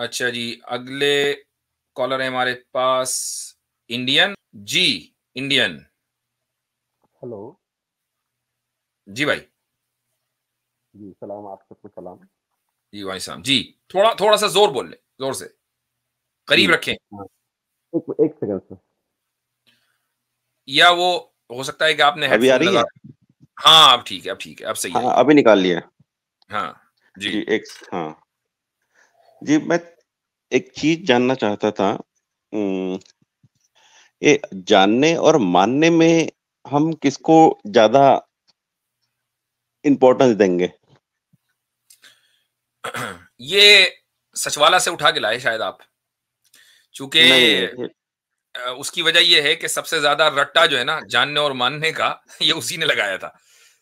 अच्छा जी अगले कॉलर है हमारे पास इंडियन जी इंडियन हेलो जी भाई जी सलाम आप सबको सलाम जी भाई साहब जी थोड़ा थोड़ा सा जोर बोल ले जोर से करीब रखें हाँ। एक एक सेकंड सर या वो हो सकता है कि आपने अभी आ रही है हाँ अब ठीक है अब ठीक है अब सही है हाँ, अभी निकाल लिया हाँ जी, जी एक हाँ जी मैं एक चीज जानना चाहता था ये जानने और मानने में हम किसको ज़्यादा इंपॉर्टेंस देंगे? ये सचवाला से उठा के लाए शायद आप। चूंकि उसकी वजह ये है कि सबसे ज़्यादा रट्टा जो है ना जानने और मानने का ये उसी ने लगाया था।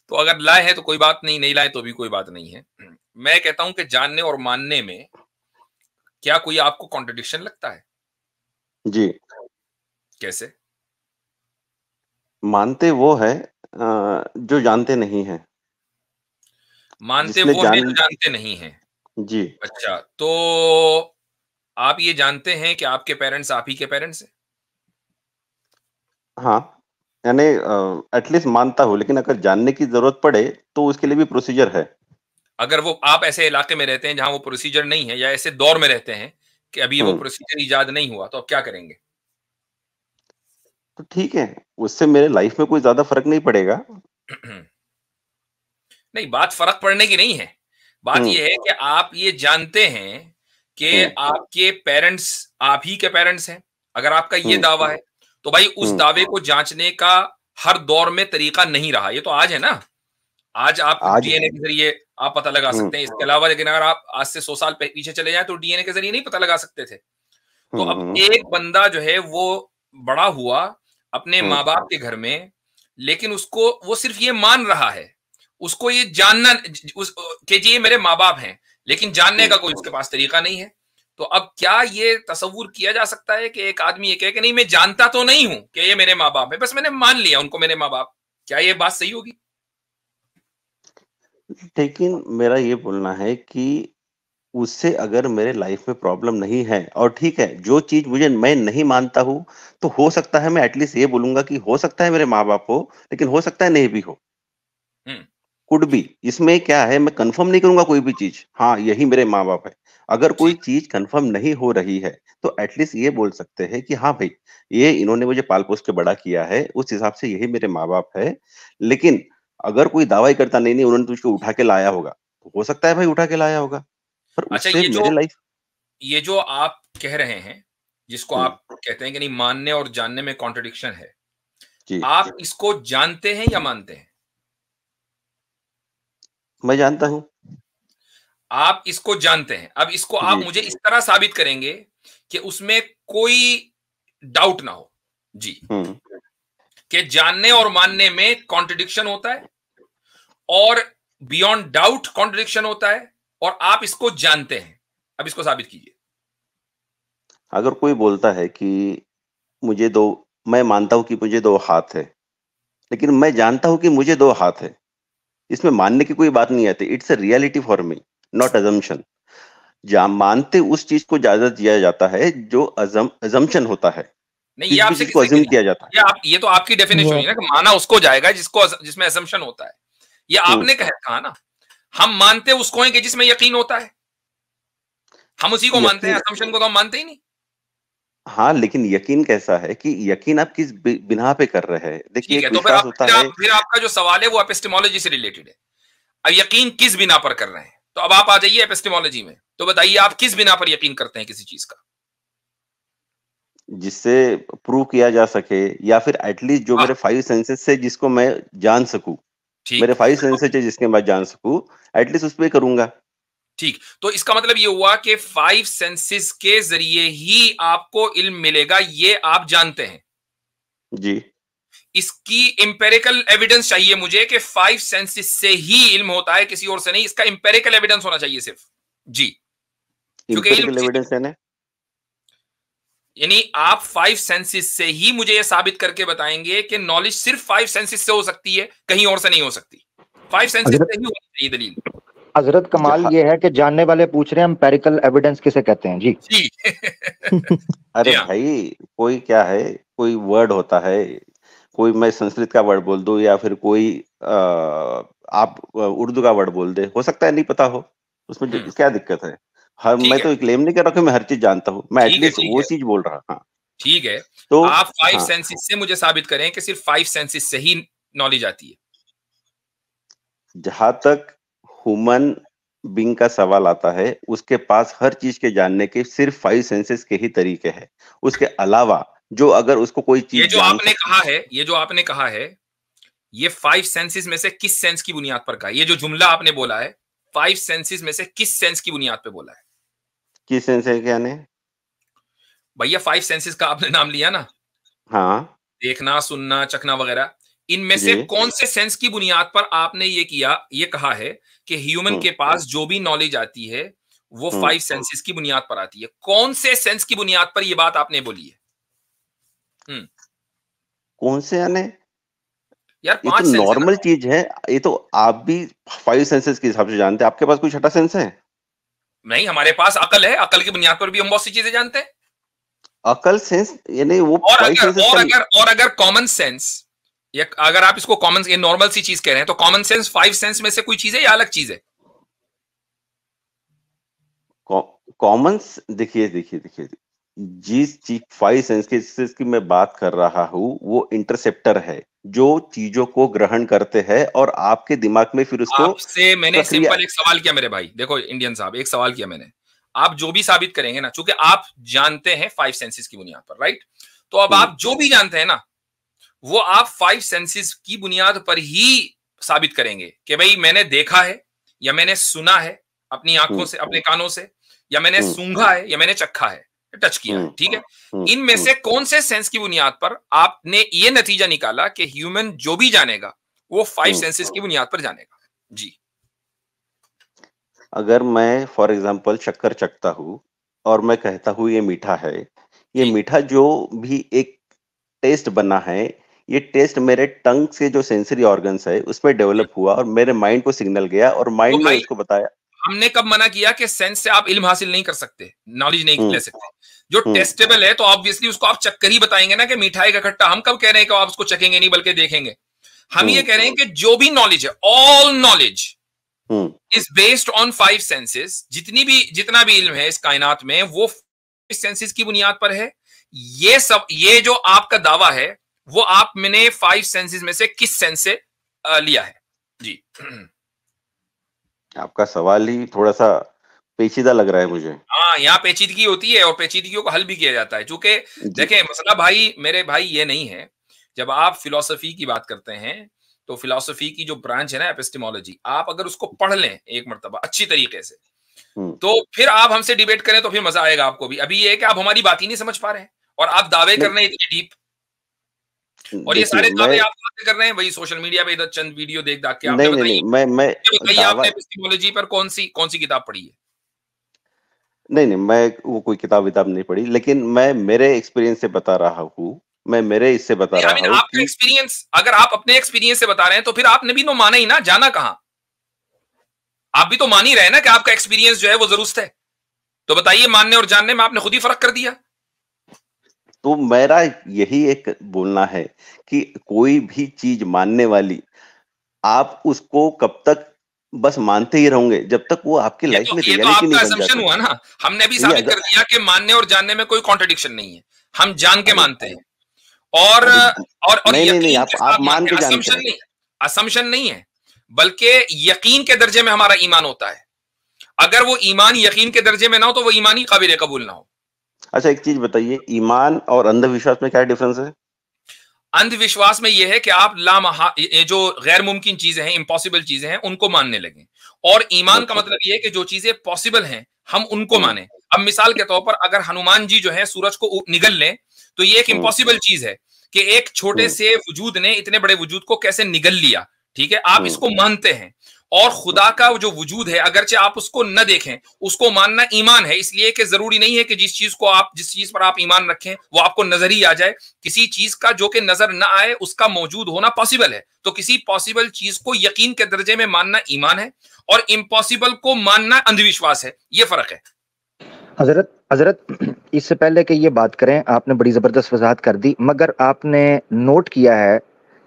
तो अगर लाए हैं तो कोई बात नहीं, नहीं लाए तो भी कोई बात नहीं है। मैं कहता हूं कि जानने और मानने में क्या कोई आपको कॉन्ट्रडिक्शन लगता है जी कैसे मानते वो है जो जानते नहीं है मानते वो जान... है जानते नहीं है जी अच्छा तो आप ये जानते हैं कि आपके पेरेंट्स आप ही के पेरेंट्स हैं हाँ यानी एटलीस्ट मानता हूं लेकिन अगर जानने की जरूरत पड़े तो उसके लिए भी प्रोसीजर है अगर वो आप ऐसे इलाके में रहते हैं जहां वो प्रोसीजर नहीं है या ऐसे दौर में रहते हैं कि अभी वो प्रोसीजर हम्म। ईजाद नहीं हुआ तो आप क्या करेंगे तो ठीक है उससे मेरे लाइफ में कोई ज्यादा फर्क नहीं पड़ेगा नहीं बात फर्क पड़ने की नहीं है बात हम्म। यह है कि आप ये जानते हैं कि हम्म। आपके पेरेंट्स आप ही के पेरेंट्स हैं अगर आपका ये दावा है तो भाई उस दावे को जांचने का हर दौर में तरीका नहीं रहा ये तो आज है ना आज आप डीएनए के जरिए आप पता लगा हम्म, सकते हैं इसके हम्म। अलावा लेकिन अगर आप आज से सौ साल पीछे चले जाए तो डीएनए के जरिए नहीं पता लगा सकते थे तो हम्म, अब एक बंदा जो है वो बड़ा हुआ अपने माँ बाप के घर में लेकिन उसको वो सिर्फ ये मान रहा है उसको ये जानना उस, के जी ये मेरे माँ बाप हैं लेकिन जानने का कोई उसके पास तरीका नहीं है तो अब क्या ये तस्वूर किया जा सकता है कि एक आदमी ये कहे कि नहीं मैं जानता तो नहीं हूं कि ये मेरे माँ बाप है बस मैंने मान लिया उनको मेरे माँ बाप क्या ये बात सही होगी लेकिन मेरा ये बोलना है कि उससे अगर मेरे लाइफ में प्रॉब्लम नहीं है और ठीक है जो चीज मुझे मैं नहीं मानता हूं तो हो सकता है मैं एटलीस्ट ये बोलूंगा कि हो सकता है मेरे माँ बाप हो लेकिन हो सकता है नहीं भी हो कुड हम्म। भी इसमें क्या है मैं कंफर्म नहीं करूंगा कोई भी चीज हाँ यही मेरे माँ बाप है अगर कोई चीज कंफर्म नहीं हो रही है तो एटलीस्ट ये बोल सकते हैं कि हाँ भाई ये इन्होंने मुझे पाल पोस के बड़ा किया है उस हिसाब से यही मेरे माँ बाप है लेकिन अगर कोई दावा ही करता नहीं नहीं उन्होंने तुझको उठा के लाया होगा तो हो सकता है भाई उठा के लाया होगा पर अच्छा ये जो लाइफ ये जो आप कह रहे हैं जिसको आप कहते हैं कि नहीं मानने और जानने में कॉन्ट्रडिक्शन है जी, आप जी. इसको जानते हैं या मानते हैं मैं जानता हूं आप इसको जानते हैं अब इसको आप मुझे इस तरह साबित करेंगे कि उसमें कोई डाउट ना हो जी कि जानने और मानने में कॉन्ट्रडिक्शन होता है और बियॉन्ड डाउट कॉन्ट्रडिक्शन होता है और आप इसको जानते हैं अब इसको साबित कीजिए अगर कोई बोलता है कि मुझे दो मैं मानता हूं कि मुझे दो हाथ है लेकिन मैं जानता हूं कि मुझे दो हाथ है इसमें मानने की कोई बात नहीं आती it's a reality for me not अजम्पन मानते उस चीज को ज्यादा दिया जाता है जो अजम्पन होता है नहीं ये आपसे किसी अज्यूम किया जाता है ये आप ये तो आपकी डेफिनेशन है ना कि माना उसको जाएगा जिसको जिसमें असम्पशन होता है ये आपने कह कहा ना हम मानते उसको हैं कि जिसमें यकीन होता है हम उसी को मानते हैं असम्पशन को तो हम मानते ही नहीं हाँ लेकिन यकीन कैसा है कि यकीन आप किस बिना पे कर रहे हैं देखिए तो फिर, आप, होता फिर, है। फिर आपका जो सवाल है वो एपिस्टेमोलॉजी से रिलेटेड है अब यकीन किस बिना पर कर रहे हैं तो अब आप आ जाइए एपिस्टेमोलॉजी में तो बताइए आप किस बिना पर यकीन करते हैं किसी चीज का जिससे प्रूव किया जा सके या फिर एटलीस्ट जो हाँ। मेरे फाइव सेंसेस से जिसको मैं जान सकूं मेरे फाइव सेंसेस है जिसके मैं जान सकूं एटलीस्ट उस पर करूंगा ठीक तो इसका मतलब ये हुआ कि फाइव सेंसेस के जरिए ही आपको इल्म मिलेगा ये आप जानते हैं जी इसकी इंपेरिकल एविडेंस चाहिए मुझे कि फाइव सेंसेस से ही इल्म होता है किसी और से नहीं इसका इंपेरिकल एविडेंस होना चाहिए सिर्फ जी क्योंकि इल्म एविडेंस है ना यानी आप फाइव सेंसेस से ही मुझे ये साबित करके बताएंगे कि नॉलेज सिर्फ फाइव सेंसेस से हो सकती है कहीं और से नहीं हो सकती फाइव सेंसेस से ही होनी चाहिए दलील हजरत कमाल अच्छा। ये है कि जानने वाले पूछ रहे हैं एम्पेरिकल एविडेंस किसे कहते हैं जी, जी। अरे हाँ। भाई कोई क्या है कोई वर्ड होता है कोई मैं संस्कृत का वर्ड बोल दू या फिर कोई आ, आप उर्दू का वर्ड बोल दे हो सकता है नहीं पता हो उसमें हम्म। क्या दिक्कत है हर मैं तो क्लेम नहीं कर रहा कि मैं हर चीज जानता हूँ मैं एटलीस्ट वो चीज बोल रहा हूँ हाँ। ठीक है तो आप फाइव हाँ, सेंसेस से मुझे साबित करें कि सिर्फ फाइव सेंसेस से ही नॉलेज आती है जहां तक ह्यूमन बिंग का सवाल आता है उसके पास हर चीज के जानने के सिर्फ फाइव सेंसेस के ही तरीके हैं उसके अलावा जो अगर उसको कोई चीज ये जो आपने कहा है ये जो आपने कहा है ये फाइव सेंसेस में से किस सेंस की बुनियाद पर कहा ये जो जुमला आपने बोला है फाइव सेंसेस में से किस सेंस की बुनियाद पर बोला है किस सेंस है क्या ने भैया फाइव सेंसेस का आपने नाम लिया ना हाँ देखना सुनना चखना वगैरह इनमें से कौन से सेंस की बुनियाद पर आपने ये किया ये कहा है कि ह्यूमन के पास जो भी नॉलेज आती है वो फाइव हम्म। सेंसेस की बुनियाद पर आती है कौन से सेंस की बुनियाद पर ये बात आपने बोली है हम्म। कौन से आने यार ये तो नॉर्मल चीज है ये तो आप भी फाइव सेंसेस के हिसाब से जानते हैं आपके पास कोई छठा सेंस है नहीं हमारे पास अकल है अकल की बुनियाद पर भी हम बहुत सी चीजें जानते हैं अकल सेंस यानी वो और अगर और, अगर और अगर कॉमन सेंस या अगर आप इसको कॉमन ये नॉर्मल सी चीज कह रहे हैं तो कॉमन सेंस फाइव सेंस में से कोई चीज है या अलग चीज है कॉमन देखिए देखिए देखिए जिस चीज फाइव सेंस के की मैं बात कर रहा हूँ वो इंटरसेप्टर है जो चीजों को ग्रहण करते हैं और आपके दिमाग में फिर उसको से मैंने सिंपल एक सवाल किया मेरे भाई देखो इंडियन साहब एक सवाल किया मैंने आप जो भी साबित करेंगे ना चूंकि आप जानते हैं फाइव सेंसेस की बुनियाद पर राइट तो अब आप जो भी जानते हैं ना वो आप फाइव सेंसेस की बुनियाद पर ही साबित करेंगे कि भाई मैंने देखा है या मैंने सुना है अपनी आंखों हम्म। से अपने कानों से या मैंने हम्म। सूंघा है या मैंने चखा है टच किया हम्म, ठीक है हम्म, हम्म, इनमें से कौन से सेंस की बुनियाद पर आपने ये नतीजा निकाला कि ह्यूमन जो भी जानेगा वो फाइव सेंसेस की बुनियाद पर जानेगा जी अगर मैं फॉर एग्जाम्पल चक्कर चखता हूँ और मैं कहता हूँ ये मीठा है ये मीठा जो भी एक टेस्ट बना है ये टेस्ट मेरे टंग से जो सेंसरी ऑर्गन्स है उसमें डेवलप हुआ और मेरे माइंड को सिग्नल गया और माइंड तो ने उसको बताया हमने कब मना किया कि सेंस से आप इल्म हासिल नहीं कर सकते नॉलेज नहीं हम्म। ले सकते जो टेस्टेबल हम्म। है तो ऑब्वियसली उसको आप चक्कर ही बताएंगे ना कि मिठाई का खट्टा हम कब कह रहे हैं कि आप उसको चखेंगे नहीं बल्कि देखेंगे हम ये हम्म। कह रहे हैं कि जो भी नॉलेज है all knowledge is based on five senses जितनी भी जितना भी इल्म है इस कायनात में वो सेंसेस की बुनियाद पर है ये सब ये जो आपका दावा है वो आप मैंने फाइव सेंसेस में से किस सेंस से लिया है जी आपका सवाल ही थोड़ा सा पेचीदा लग रहा है मुझे हाँ यहाँ पेचीदगी होती है और पेचीदगियों को हल भी किया जाता है चूंकि देखे मसला भाई मेरे भाई ये नहीं है जब आप फिलोसफी की बात करते हैं तो फिलोसफी की जो ब्रांच है ना एपिस्टेमोलॉजी आप अगर उसको पढ़ लें एक मरतबा अच्छी तरीके से तो फिर आप हमसे डिबेट करें तो फिर मजा आएगा आपको भी अभी ये है कि आप हमारी बात ही नहीं समझ पा रहे हैं और आप दावे कर रहे इतने डीप और ये सारे दावे आप बातें कर रहे हैं वही सोशल मीडिया पे इधर चंद वीडियो देख दाख के आपने नहीं, नहीं, मैं मैं बताइए आपने एपिस्टेमोलॉजी पर कौन सी कौन सी किताब पढ़ी है नहीं नहीं मैं वो कोई किताब विताब नहीं पढ़ी लेकिन मैं मेरे एक्सपीरियंस से बता रहा हूँ मैं मेरे इससे बता रहा हूँ आपका एक्सपीरियंस अगर आप अपने एक्सपीरियंस से बता रहे हैं तो फिर आपने भी तो माना ही ना जाना कहा आप भी तो मान ही रहे ना कि आपका एक्सपीरियंस जो है वो जरूरत है तो बताइए मानने और जानने में आपने खुद ही फर्क कर दिया तो मेरा यही एक बोलना है कि कोई भी चीज मानने वाली आप उसको कब तक बस मानते ही रहोगे जब तक वो आपकी लाइफ तो, में तो आपका हुआ ना हमने भी साबित कर दिया कि मानने और जानने में कोई कॉन्ट्रडिक्शन नहीं है हम जान के मानते हैं और और और नहीं, नहीं, नहीं, आप, आप मान के जानते हैं नहीं है बल्कि यकीन के दर्जे में हमारा ईमान होता है अगर वो ईमान यकीन के दर्जे में ना हो तो वो ईमान ही काबिल कबूल ना हो अच्छा एक चीज बताइए ईमान और अंधविश्वास में क्या डिफरेंस है अंधविश्वास में यह है कि आप लामहा जो गैर मुमकिन चीजें हैं इम्पॉसिबल चीजें हैं उनको मानने लगे और ईमान का अच्छा। मतलब यह है कि जो चीजें पॉसिबल हैं हम उनको हम्म। माने अब मिसाल के तौर पर अगर हनुमान जी जो है सूरज को निगल लें तो ये एक इम्पॉसिबल हम्म। चीज है कि एक छोटे हम्म। से वजूद ने इतने बड़े वजूद को कैसे निगल लिया ठीक है आप इसको मानते हैं और खुदा का जो वजूद है अगरचे आप उसको न देखें उसको मानना ईमान है इसलिए कि जरूरी नहीं है कि जिस चीज को आप जिस चीज पर आप ईमान रखें वो आपको नजर ही आ जाए किसी चीज का जो कि नजर न आए उसका मौजूद होना पॉसिबल है तो किसी पॉसिबल चीज को यकीन के दर्जे में मानना ईमान है और इम्पॉसिबल को मानना अंधविश्वास है ये फर्क है हजरत हजरत इससे पहले कि ये बात करें आपने बड़ी ज़बरदस्त वजाहत कर दी मगर आपने नोट किया है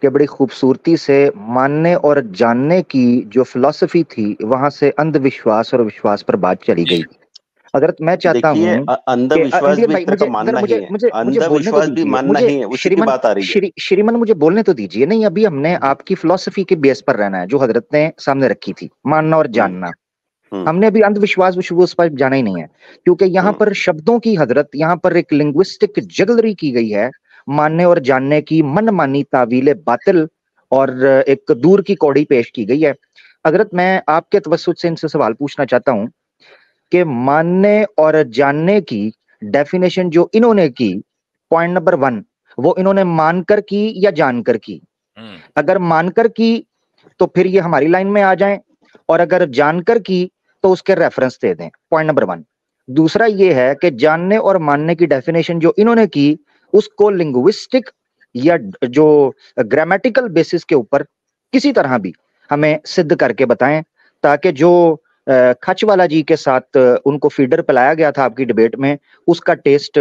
कि बड़ी खूबसूरती से मानने और जानने की जो फिलॉसफी थी वहां से अंधविश्वास और विश्वास पर बात चली गई अगर मैं चाहता हूँ श्रीमन श्रीमन मुझे बोलने तो दीजिए नहीं अभी हमने आपकी फिलोसफी के बेस पर रहना है जो हजरत ने सामने रखी थी मानना और हम्म, जानना हम्म। हमने अभी अंधविश्वास विश्वास पर जाना ही नहीं है क्योंकि यहाँ हम्म। पर शब्दों की हजरत यहाँ पर एक लिंग्विस्टिक जगलरी की गई है मानने और जानने की मनमानी तावील बातिल और एक दूर की कौड़ी पेश की गई है अगरत मैं आपके तवसत से इनसे सवाल पूछना चाहता हूं कि मानने और जानने की डेफिनेशन जो इन्होंने की पॉइंट नंबर वन वो इन्होंने मानकर की या जानकर की हम्म। अगर मानकर की तो फिर ये हमारी लाइन में आ जाए और अगर जानकर की तो उसके रेफरेंस दे दें पॉइंट नंबर वन दूसरा ये है कि जानने और मानने की डेफिनेशन जो इन्होंने की उसको लिंग्विस्टिक या जो ग्रामेटिकल बेसिस के ऊपर किसी तरह भी हमें सिद्ध करके बताएं ताकि जो खचवाला जी के साथ उनको फीडर पिलाया गया था आपकी डिबेट में उसका टेस्ट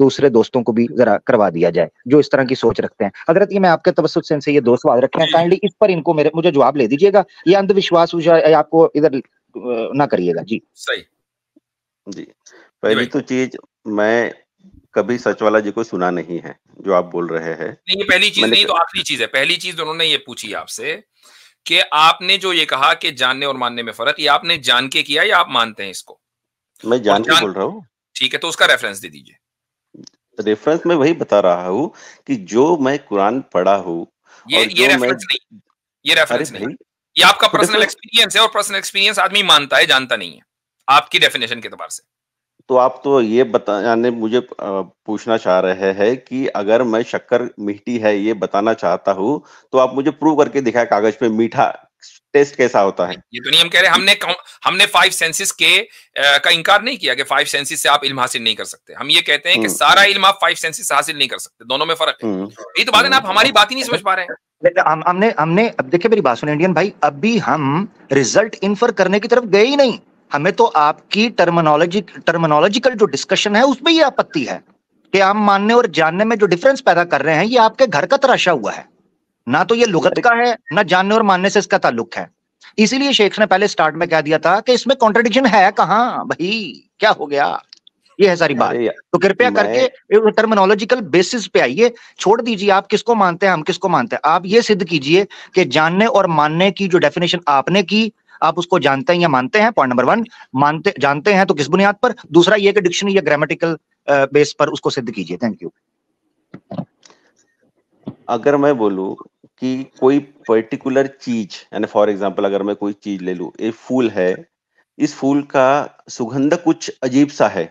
दूसरे दोस्तों को भी जरा करवा दिया जाए जो इस तरह की सोच रखते हैं हजरत ये मैं आपके तवसत से ये दो सवाल रखे हैं काइंडली इस पर इनको मेरे मुझे जवाब ले दीजिएगा ये अंधविश्वास आपको इधर ना करिएगा जी सही जी पहली तो चीज मैं कभी सच वाला जी को सुना नहीं है जो आप बोल रहे हैं नहीं ये पहली चीज नहीं तो आखिरी चीज है पहली चीज तो उन्होंने ये पूछी आपसे कि आपने जो ये कहा कि जानने और मानने में फर्क ये आपने जान के किया या आप मानते हैं इसको मैं जान के बोल रहा हूँ ठीक है तो उसका रेफरेंस दे दीजिए रेफरेंस मैं वही बता रहा हूँ कि जो मैं कुरान पढ़ा हूँ ये ये रेफरेंस नहीं ये रेफरेंस नहीं ये आपका पर्सनल तो एक्सपीरियंस है और पर्सनल एक्सपीरियंस आदमी मानता है जानता नहीं है आपकी डेफिनेशन के एतबार से तो आप तो ये बताने मुझे पूछना चाह रहे हैं कि अगर मैं शक्कर मीठी है ये बताना चाहता हूँ तो आप मुझे प्रूव करके दिखाए कागज पे मीठा टेस्ट कैसा होता है ये तो नहीं हम कह रहे हमने हमने फाइव सेंसेस के आ, का इनकार नहीं किया कि फाइव सेंसेस से आप इल्म हासिल नहीं कर सकते हम ये कहते हैं कि हम्म। सारा इल्म आप फाइव सेंसेस से हासिल नहीं कर सकते दोनों में फर्क है हम्म। ये तो बात है ना आप हमारी बात ही नहीं समझ पा रहे हैं हम, हमने हमने अब देखिए मेरी बात सुन इंडियन भाई अभी हम रिजल्ट इन्फर करने की तरफ गए ही नहीं हमें तो आपकी टर्मिनोलॉजी टर्मिनोलॉजिकल जो डिस्कशन है उसमें ये आपत्ति है कि हम मानने और जानने में जो डिफरेंस पैदा कर रहे हैं ये आपके घर का तराशा हुआ है ना तो ये लुगत का है ना जानने और मानने से इसका ताल्लुक है इसीलिए शेख ने पहले स्टार्ट में कह दिया था कि इसमें कॉन्ट्रडिक्शन है कहा भाई क्या हो गया ये है सारी बात तो कृपया करके टर्मिनोलॉजिकल बेसिस पे आइए छोड़ दीजिए आप किसको मानते हैं हम किसको मानते हैं आप ये सिद्ध कीजिए कि जानने और मानने की जो डेफिनेशन आपने की आप उसको जानते हैं या मानते हैं पॉइंट नंबर वन मानते जानते हैं तो किस बुनियाद पर दूसरा ये कि डिक्शनरी या ग्रामेटिकल बेस पर उसको सिद्ध कीजिए थैंक यू अगर मैं बोलू कि कोई पर्टिकुलर चीज यानी फॉर एग्जांपल अगर मैं कोई चीज ले लू ये फूल है इस फूल का सुगंध कुछ अजीब सा है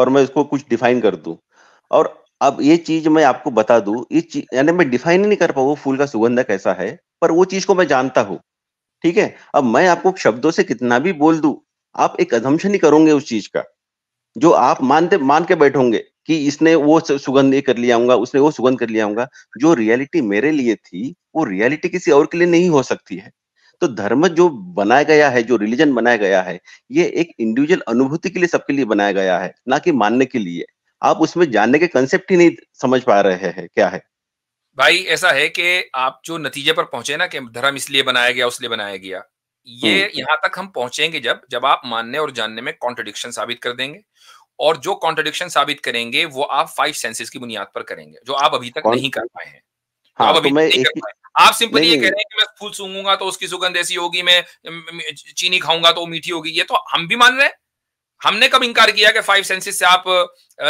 और मैं इसको कुछ डिफाइन कर दू और अब ये चीज मैं आपको बता दू ये यानी मैं डिफाइन ही नहीं कर पाऊ फूल का सुगंध कैसा है पर वो चीज को मैं जानता हूँ ठीक है अब मैं आपको शब्दों से कितना भी बोल दू आप एक अधमशन ही करोगे उस चीज का जो आप मानते मान के बैठोगे कि इसने वो सुगंध ये कर लिया होगा उसने वो सुगंध कर लिया होगा जो रियलिटी मेरे लिए थी वो रियलिटी किसी और के लिए नहीं हो सकती है तो धर्म जो बनाया गया है जो रिलीजन बनाया गया है ये एक इंडिविजुअल अनुभूति के लिए सबके लिए बनाया गया है ना कि मानने के लिए आप उसमें जानने के कंसेप्ट ही नहीं समझ पा रहे हैं क्या है भाई ऐसा है कि आप जो नतीजे पर पहुंचे ना कि धर्म इसलिए बनाया गया उसलिए बनाया गया ये हम्म। यहां तक हम पहुंचेंगे जब जब आप मानने और जानने में कॉन्ट्रडिक्शन साबित कर देंगे और जो कॉन्ट्रडिक्शन साबित करेंगे वो आप फाइव सेंसेस की बुनियाद पर करेंगे जो आप अभी तक नहीं कर पाए हैं हाँ, आप अभी तो नहीं कर पाए आप सिंपली ये कह रहे हैं कि मैं फूल सूंगूंगा तो उसकी सुगंध ऐसी होगी मैं चीनी खाऊंगा तो मीठी होगी ये तो हम भी मान रहे हैं हमने कब इंकार किया कि फाइव सेंसेस से आप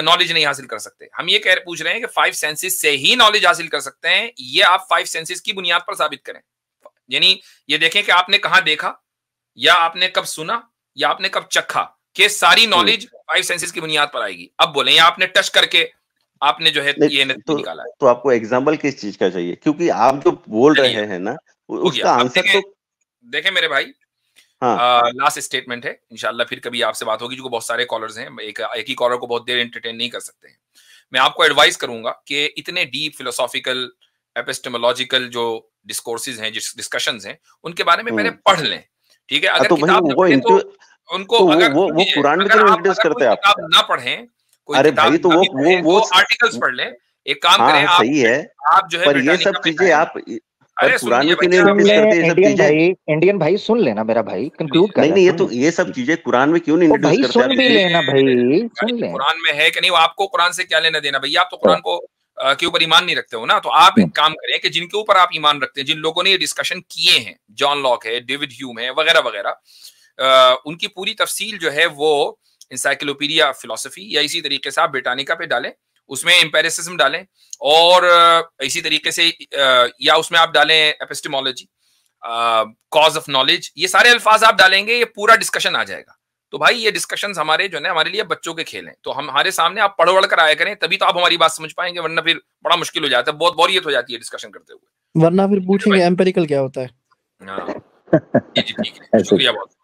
नॉलेज नहीं हासिल कर सकते हम ये कह पूछ रहे हैं कि फाइव सेंसेस से ही नॉलेज हासिल कर सकते हैं ये आप फाइव सेंसेस की बुनियाद पर साबित करें यानी ये देखें कि आपने कहा देखा या आपने कब सुना या आपने कब चखा कि सारी नॉलेज फाइव सेंसेस की बुनियाद पर आएगी अब बोले या आपने टच करके आपने जो है ये तो, निकाला है। तो आपको एग्जाम्पल किस चीज का चाहिए क्योंकि आप जो बोल रहे हैं ना उसका आंसर तो देखें मेरे भाई लास्ट हाँ। स्टेटमेंट है इनशाला फिर कभी आपसे बात होगी जो बहुत सारे कॉलर्स हैं एक एक ही कॉलर को बहुत देर एंटरटेन नहीं कर सकते हैं मैं आपको एडवाइस करूंगा कि इतने डीप फिलोसॉफिकल एपिस्टमोलॉजिकल जो डिस्कोर्सेज हैं जिस डिस्कशंस हैं उनके बारे में पहले हम्म। पढ़ लें ठीक है हाँ, अगर तो किताब वो तो उनको तो अगर वो, वो तो ना पढ़ें कोई अरे भाई तो वो वो वो आर्टिकल्स पढ़ लें एक काम हाँ, करें आप सही है आप जो है पर ये सब चीजें आप नोटिस करते सब चीजें इंडियन भाई सुन लेना मेरा भाई कंक्लूड कर नहीं नहीं ये तो ये सब चीजें कुरान में क्यों नहीं नोटिस करते सुन भी लेना भाई सुन कुरान में है कि नहीं आपको कुरान से क्या लेना देना भैया आप तो कुरान को के ऊपर ईमान नहीं रखते हो ना तो आप एक हम्म। काम करें कि जिनके ऊपर आप ईमान रखते हैं जिन लोगों ने ये डिस्कशन किए हैं जॉन लॉक है डेविड ह्यूम है वगैरह वगैरह उनकी पूरी तफसील जो है वो इंसाइक्लोपीडिया फिलोसफी या इसी तरीके से आप ब्रिटानिका पे डालें उसमें एम्पेरिसिज्म डालें और इसी तरीके से या उसमें आप डालें एपिस्टेमोलॉजी कॉज ऑफ नॉलेज ये सारे अल्फाज आप डालेंगे ये पूरा डिस्कशन आ जाएगा तो भाई ये डिस्कशन हमारे जो है हमारे लिए बच्चों के खेल हैं तो हम हमारे सामने आप पढ़ वढ़ कर आया करें तभी तो आप हमारी बात समझ पाएंगे वरना फिर बड़ा मुश्किल हो जाता है बहुत बोरियत हो जाती है डिस्कशन करते हुए वरना फिर पूछेंगे एम्पेरिकल तो क्या होता है हाँ जी ठीक है शुक्रिया बहुत